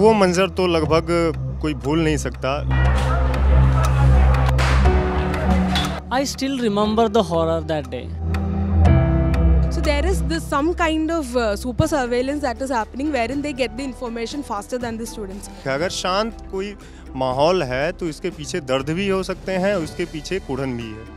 वो मंज़र तो लगभग कोई भूल नहीं सकता I still remember the horror that day So there is this some kind of uh, super surveillance that is happening wherein they get the information faster than the students. अगर शांत कोई माहौल है तो इसके पीछे दर्द भी हो सकते हैं उसके पीछे कुढ़न भी है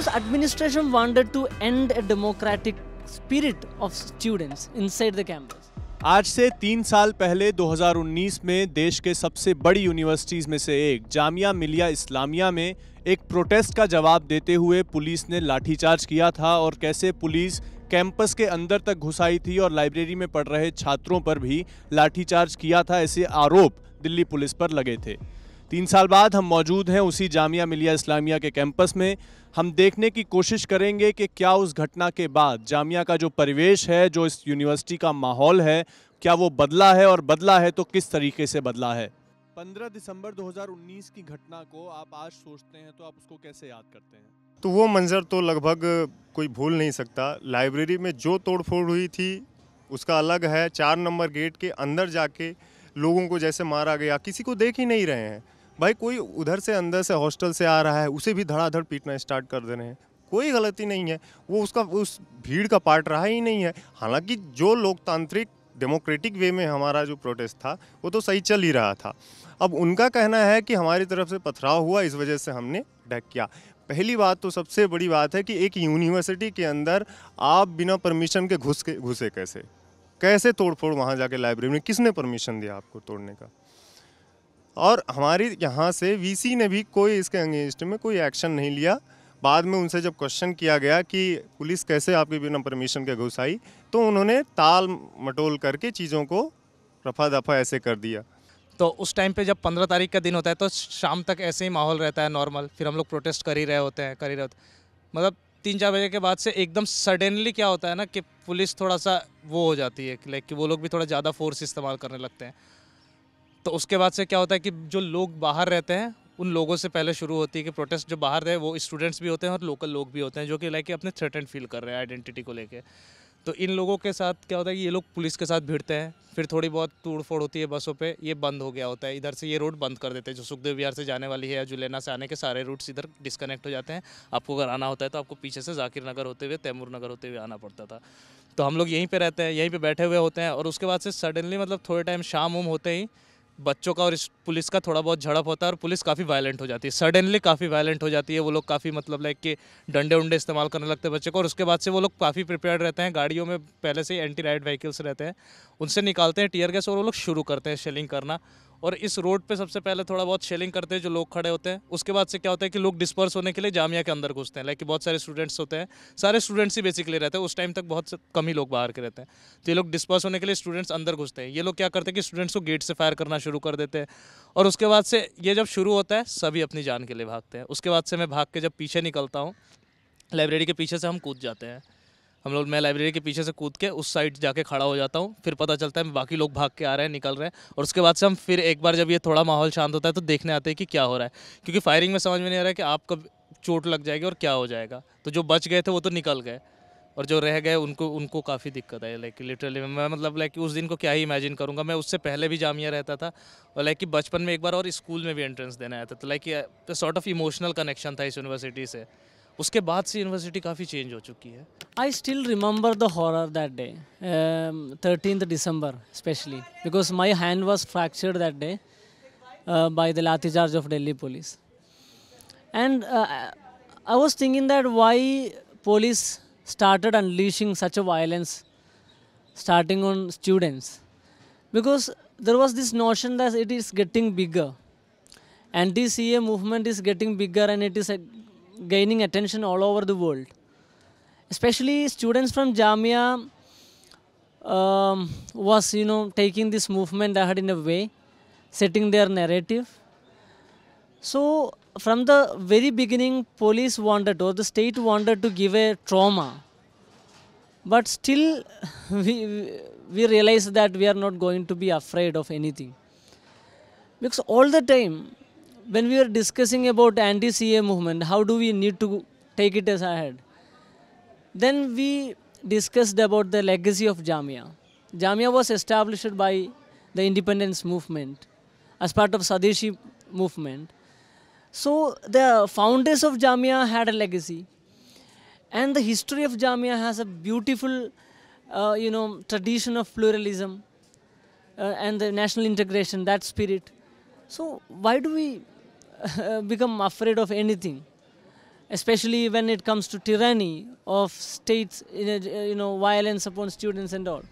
Because administration wanted to end a democratic spirit of students inside the campus. आज से तीन साल पहले 2019 में देश के सबसे बड़ी यूनिवर्सिटीज़ में से एक जामिया मिलिया इस्लामिया में एक प्रोटेस्ट का जवाब देते हुए पुलिस ने लाठीचार्ज किया था और कैसे पुलिस कैंपस के अंदर तक घुस आई थी और लाइब्रेरी में पढ़ रहे छात्रों पर भी लाठीचार्ज किया था ऐसे आरोप दिल्ली पुलिस पर लगे थे तीन साल बाद हम मौजूद हैं उसी जामिया मिलिया इस्लामिया के कैंपस में हम देखने की कोशिश करेंगे कि क्या उस घटना के बाद जामिया का जो परिवेश है जो इस यूनिवर्सिटी का माहौल है क्या वो बदला है और बदला है तो किस तरीके से बदला है 15 दिसंबर 2019 की घटना को आप आज सोचते हैं तो आप उसको कैसे याद करते हैं तो वो मंज़र तो लगभग कोई भूल नहीं सकता लाइब्रेरी में जो तोड़फोड़ हुई थी उसका अलग है चार नंबर गेट के अंदर जाके लोगों को जैसे मारा गया किसी को देख ही नहीं रहे हैं भाई कोई उधर से अंदर से हॉस्टल से आ रहा है उसे भी धड़ाधड़ पीटना स्टार्ट कर दे रहे हैं कोई गलती नहीं है वो उसका उस भीड़ का पार्ट रहा ही नहीं है हालांकि जो लोकतांत्रिक डेमोक्रेटिक वे में हमारा जो प्रोटेस्ट था वो तो सही चल ही रहा था अब उनका कहना है कि हमारी तरफ से पथराव हुआ इस वजह से हमने ढक किया पहली बात तो सबसे बड़ी बात है कि एक यूनिवर्सिटी के अंदर आप बिना परमिशन के घुस के घुसे कैसे कैसे तोड़फोड़ वहाँ जाके लाइब्रेरी में किसने परमिशन दिया आपको तोड़ने का और हमारी यहाँ से वीसी ने भी कोई इसके अगेंस्ट में कोई एक्शन नहीं लिया बाद में उनसे जब क्वेश्चन किया गया कि पुलिस कैसे आपके बिना परमिशन के घुस आई तो उन्होंने ताल मटोल करके चीज़ों को रफा दफा ऐसे कर दिया तो उस टाइम पे जब पंद्रह तारीख का दिन होता है तो शाम तक ऐसे ही माहौल रहता है नॉर्मल फिर हम लोग प्रोटेस्ट कर ही रहे होते हैं कर ही रहे होते मतलब तीन चार बजे के बाद से एकदम सडनली क्या होता है ना कि पुलिस थोड़ा सा वो हो जाती है लाइक कि वो लोग भी थोड़ा ज़्यादा फोर्स इस्तेमाल करने लगते हैं तो उसके बाद से क्या होता है कि जो लोग बाहर रहते हैं उन लोगों से पहले शुरू होती है कि प्रोटेस्ट जो बाहर रहे वो स्टूडेंट्स भी होते हैं और लोकल लोग भी होते हैं जो कि लाइक अपने थ्रेटन फील कर रहे हैं आइडेंटिटी को लेकर तो इन लोगों के साथ क्या होता है कि ये लोग पुलिस के साथ भिड़ते हैं फिर थोड़ी बहुत तोड़ फोड़ होती है बसों पे ये बंद हो गया होता है इधर से ये रोड बंद कर देते हैं जो सुखदेव विहार से जाने वाली है या जुलेना से आने के सारे रूट्स इधर डिस्कनेक्ट हो जाते हैं आपको अगर आना होता है तो आपको पीछे से जाकिर नगर होते हुए तैमूर नगर होते हुए आना पड़ता था तो हम लोग यहीं पर रहते हैं यहीं पर बैठे हुए होते हैं और उसके बाद से सडनली मतलब थोड़े टाइम शाम उम होते ही बच्चों का और इस पुलिस का थोड़ा बहुत झड़प होता है और पुलिस काफ़ी वायलेंट हो जाती है सडनली काफ़ी वायलेंट हो जाती है वो लोग काफ़ी मतलब लाइक कि डंडे उंडे इस्तेमाल करने लगते हैं बच्चे को और उसके बाद से वो लोग काफ़ी प्रिपेयर रहते हैं गाड़ियों में पहले से एंटी राइड व्हीकल्स रहते हैं उनसे निकालते हैं टीयर गैस और वो लोग शुरू करते हैं शेलिंग करना और इस रोड पे सबसे पहले थोड़ा बहुत शेलिंग करते हैं जो लोग खड़े होते हैं उसके बाद से क्या होता है कि लोग डिस्पर्स होने के लिए जामिया के अंदर घुसते हैं लाइक बहुत सारे स्टूडेंट्स होते हैं सारे स्टूडेंट्स ही बेसिकली रहते हैं उस टाइम तक बहुत कम ही लोग बाहर के रहते हैं तो ये लोग डिस्पर्स होने के लिए स्टूडेंट्स अंदर घुसते हैं ये लोग क्या करते हैं कि स्टूडेंट्स को गेट से फायर करना शुरू कर देते हैं और उसके बाद से ये जब शुरू होता है सभी अपनी जान के लिए भागते हैं उसके बाद से मैं भाग के जब पीछे निकलता हूँ लाइब्रेरी के पीछे से हम कूद जाते हैं हम लोग मैं लाइब्रेरी के पीछे से कूद के उस साइड जाके खड़ा हो जाता हूँ फिर पता चलता है बाकी लोग भाग के आ रहे हैं निकल रहे हैं और उसके बाद से हम फिर एक बार जब ये थोड़ा माहौल शांत होता है तो देखने आते हैं कि क्या हो रहा है क्योंकि फायरिंग में समझ में नहीं आ रहा है कि आप कब चोट लग जाएगी और क्या हो जाएगा तो जो बच गए थे वो तो निकल गए और जो रह गए उनको उनको काफ़ी दिक्कत आई लाइक लिटरली मैं मतलब लाइक उस दिन को क्या ही इमेजिन करूँगा मैं उससे पहले भी जामिया रहता था और लाइक कि बचपन में एक बार और स्कूल में भी एंट्रेंस देना आया था तो like sort of emotional connection था इस यूनिवर्सिटी से उसके बाद से यूनिवर्सिटी काफ़ी चेंज हो चुकी है I still remember the horror that day thirteen December specially because my hand was fracture that day by the lathi charge of Delhi police and I was thinking that why police started unleashing such a violence starting on students because there was this notion that it is getting bigger anti C A movement is getting bigger and it is gaining attention all over the world. Especially students from Jamia um, was, you know, taking this movement ahead in a way, setting their narrative. So from the very beginning, police wanted or the state wanted to give a trauma. But still, we, we realized that we are not going to be afraid of anything. Because all the time, when we were discussing about anti-CA movement, how do we need to take it as ahead? Then we discussed about the legacy of Jamia. Jamia was established by the independence movement as part of Sadeshi movement. So the founders of Jamia had a legacy. And the history of Jamia has a beautiful, uh, you know, tradition of pluralism uh, and the national integration, that spirit. So why do we become afraid of anything, especially when it comes to tyranny of states, you know, violence upon students and all.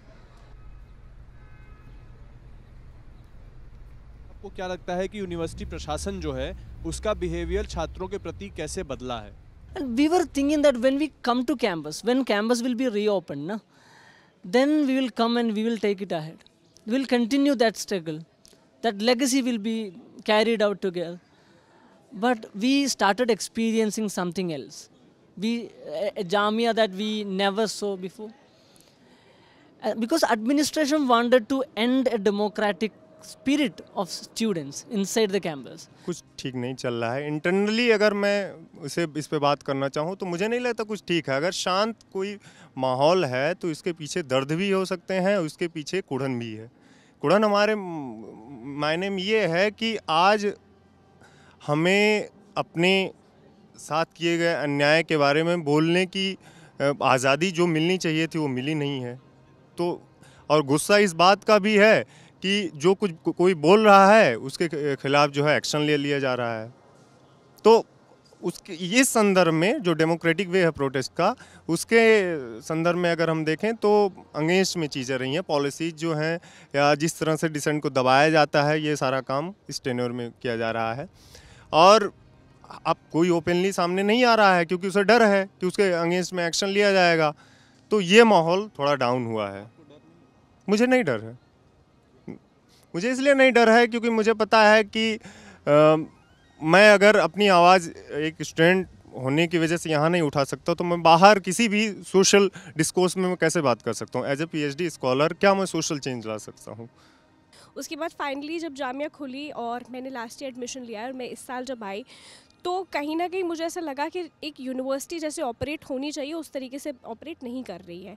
आपको क्या लगता है कि university प्रशासन जो है उसका behaviour छात्रों के प्रति कैसे बदला है And we were thinking that when we come to campus, when campus will be reopened, na, then we will come and we will take it ahead. We will continue that struggle. That legacy will be carried out together. but we started experiencing something else. We, a jamia that we never saw before. Uh, because administration wanted to end a democratic spirit of students inside the campus कुछ ठीक नहीं चल रहा है internally अगर मैं उसे इस पर बात करना चाहूँ तो मुझे नहीं लगता कुछ ठीक है अगर शांत कोई माहौल है तो इसके पीछे दर्द भी हो सकते हैं उसके पीछे कुड़न भी है कुड़न हमारे मायने में ये है कि आज हमें अपने साथ किए गए अन्याय के बारे में बोलने की आज़ादी जो मिलनी चाहिए थी वो मिली नहीं है तो और गुस्सा इस बात का भी है कि जो कुछ को, कोई बोल रहा है उसके खिलाफ जो है एक्शन ले लिया जा रहा है तो उसके ये संदर्भ में जो डेमोक्रेटिक वे है प्रोटेस्ट का उसके संदर्भ में अगर हम देखें तो अंगेंस्ट में चीज़ें रही हैं पॉलिसीज जो हैं या जिस तरह से डिसेंट को दबाया जाता है ये सारा काम इस टेनोर में किया जा रहा है और अब कोई ओपनली सामने नहीं आ रहा है क्योंकि उसे डर है कि उसके अगेंस्ट में एक्शन लिया जाएगा तो ये माहौल थोड़ा डाउन हुआ है मुझे नहीं डर है मुझे इसलिए नहीं डर है क्योंकि मुझे पता है कि आ, मैं अगर अपनी आवाज़ एक स्टूडेंट होने की वजह से यहाँ नहीं उठा सकता तो मैं बाहर किसी भी सोशल डिस्कोर्स में मैं कैसे बात कर सकता हूँ एज ए पी स्कॉलर क्या मैं सोशल चेंज ला सकता हूँ उसके बाद फाइनली जब जामिया खुली और मैंने लास्ट ईयर एडमिशन लिया और मैं इस साल जब आई तो कहीं ना कहीं मुझे ऐसा लगा कि एक यूनिवर्सिटी जैसे ऑपरेट होनी चाहिए उस तरीके से ऑपरेट नहीं कर रही है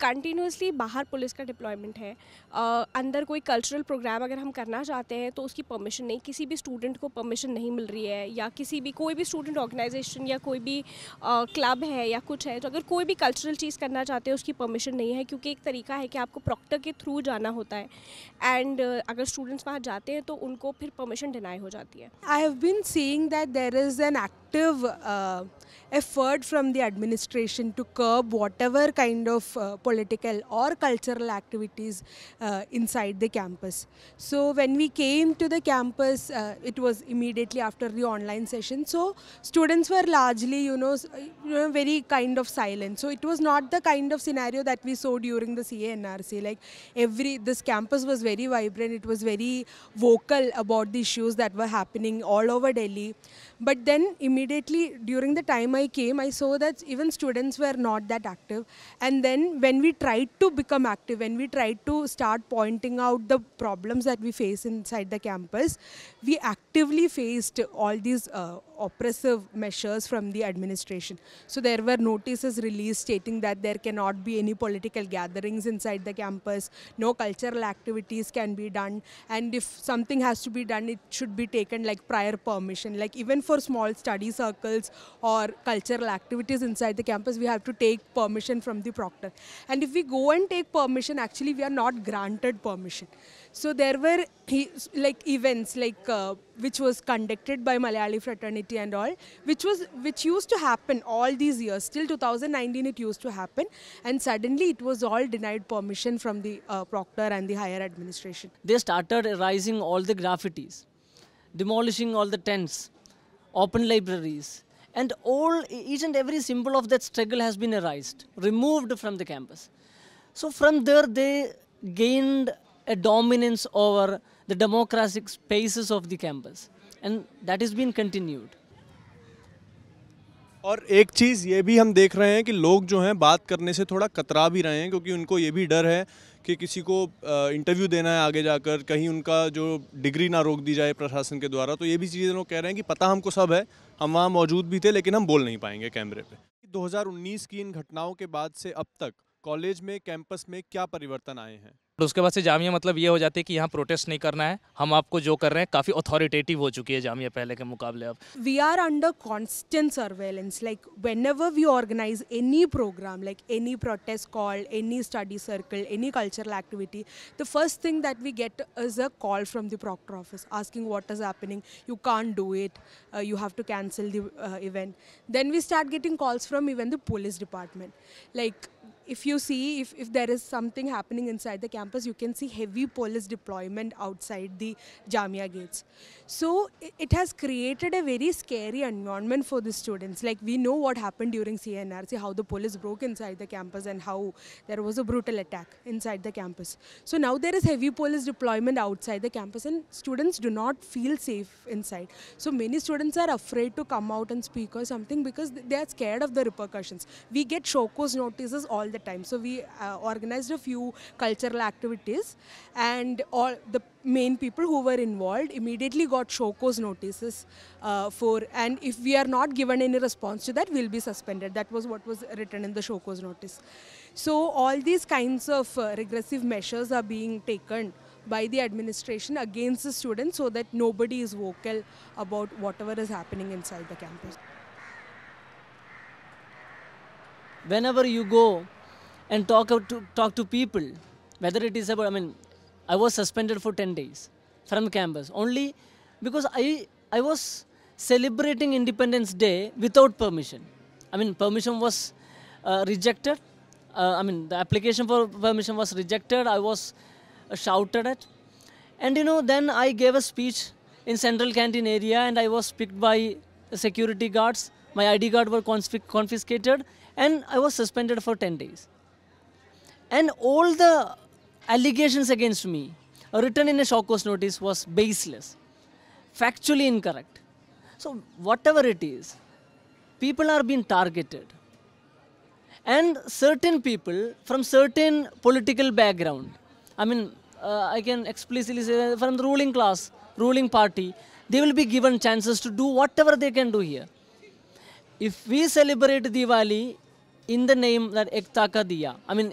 कंटिन्यूसली बाहर पुलिस का डिप्लॉयमेंट है uh, अंदर कोई कल्चरल प्रोग्राम अगर हम करना चाहते हैं तो उसकी परमिशन नहीं किसी भी स्टूडेंट को परमिशन नहीं मिल रही है या किसी भी कोई भी स्टूडेंट ऑर्गेनाइजेशन या कोई भी क्लब uh, है या कुछ है तो अगर कोई भी कल्चरल चीज़ करना चाहते हैं उसकी परमिशन नहीं है क्योंकि एक तरीका है कि आपको प्रॉक्टर के थ्रू जाना होता है एंड uh, अगर स्टूडेंट्स वहाँ जाते हैं तो उनको फिर परमिशन डिनाई हो जाती है I have been seeing that there is an act uh, effort from the administration to curb whatever kind of uh, political or cultural activities uh, inside the campus. So when we came to the campus, uh, it was immediately after the online session. So students were largely, you know, very kind of silent. So it was not the kind of scenario that we saw during the CANRC. Like every, this campus was very vibrant. It was very vocal about the issues that were happening all over Delhi. But then immediately immediately during the time I came, I saw that even students were not that active. And then when we tried to become active, when we tried to start pointing out the problems that we face inside the campus, we actually actively faced all these uh, oppressive measures from the administration. So there were notices released stating that there cannot be any political gatherings inside the campus, no cultural activities can be done, and if something has to be done, it should be taken like prior permission. Like even for small study circles or cultural activities inside the campus, we have to take permission from the proctor. And if we go and take permission, actually we are not granted permission. So there were like events like uh, which was conducted by Malayali fraternity and all, which was which used to happen all these years. Till 2019, it used to happen, and suddenly it was all denied permission from the uh, proctor and the higher administration. They started erasing all the graffitis, demolishing all the tents, open libraries, and all each and every symbol of that struggle has been erased, removed from the campus. So from there they gained a dominance over the democratic spaces of the campus and that has been continued और एक चीज़ ये भी हम देख रहे हैं कि लोग जो हैं बात करने से थोड़ा कतरा भी रहे हैं क्योंकि उनको ये भी डर है कि किसी को इंटरव्यू देना है आगे जाकर कहीं उनका जो डिग्री ना रोक दी जाए प्रशासन के द्वारा तो ये भी चीज़ें लोग कह रहे हैं कि पता हमको सब है हम वहाँ मौजूद भी थे लेकिन हम बोल नहीं पाएंगे कैमरे पे 2019 की इन घटनाओं के बाद से अब तक कॉलेज में कैंपस में क्या परिवर्तन आए हैं और उसके बाद से जामिया मतलब ये हो जाती है कि यहाँ प्रोटेस्ट नहीं करना है हम आपको जो कर रहे हैं काफ़ी अथॉरिटेटिव हो चुकी है जामिया पहले के मुकाबले अब we are under constant surveillance like whenever we organise any programme like any protest call any study circle any cultural activity the first thing that we get is a call from the proctor office asking what is happening you can't do it you have to cancel the event then we start getting calls from even the police department like if you see, if, if there is something happening inside the campus, you can see heavy police deployment outside the Jamia gates. So it, has created a very scary environment for the students. Like we know what happened during CNRC, how the police broke inside the campus and how there was a brutal attack inside the campus. So now there is heavy police deployment outside the campus and students do not feel safe inside. So many students are afraid to come out and speak or something because they are scared of the repercussions. We get shokos notices all the time. So we uh, organized a few cultural activities and all the main people who were involved immediately got cause notices uh, for and if we are not given any response to that we'll be suspended that was what was written in the cause notice so all these kinds of uh, regressive measures are being taken by the administration against the students so that nobody is vocal about whatever is happening inside the campus whenever you go and talk out to talk to people whether it is about i mean i was suspended for 10 days from campus only because i i was celebrating independence day without permission i mean permission was uh, rejected uh, i mean the application for permission was rejected i was uh, shouted at and you know then i gave a speech in central canteen area and i was picked by security guards my id card were confiscated and i was suspended for 10 days and all the allegations against me, written in a show cause notice, was baseless, factually incorrect. So, whatever it is, people are being targeted. And certain people from certain political background, I mean, uh, I can explicitly say from the ruling class, ruling party, they will be given chances to do whatever they can do here. If we celebrate Diwali in the name that Ekta Ka Diya, I mean,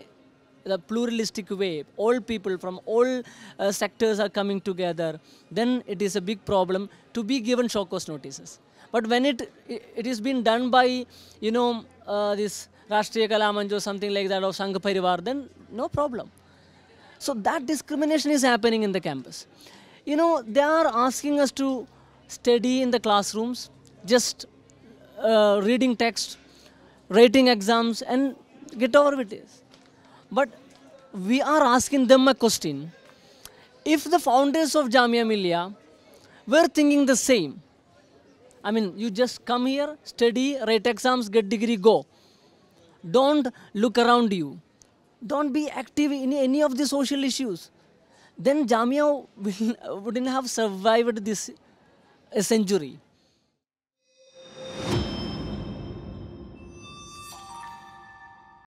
the pluralistic way. All people from all uh, sectors are coming together. Then it is a big problem to be given show cause notices. But when it it is being done by you know uh, this Rashtriya Kalamanj or something like that or Sangh Parivar, then no problem. So that discrimination is happening in the campus. You know they are asking us to study in the classrooms, just uh, reading text, writing exams, and get over with it. But we are asking them a question. If the founders of Jamia Millia were thinking the same, I mean, you just come here, study, write exams, get degree, go. Don't look around you. Don't be active in any of the social issues. Then Jamia wouldn't have survived this century.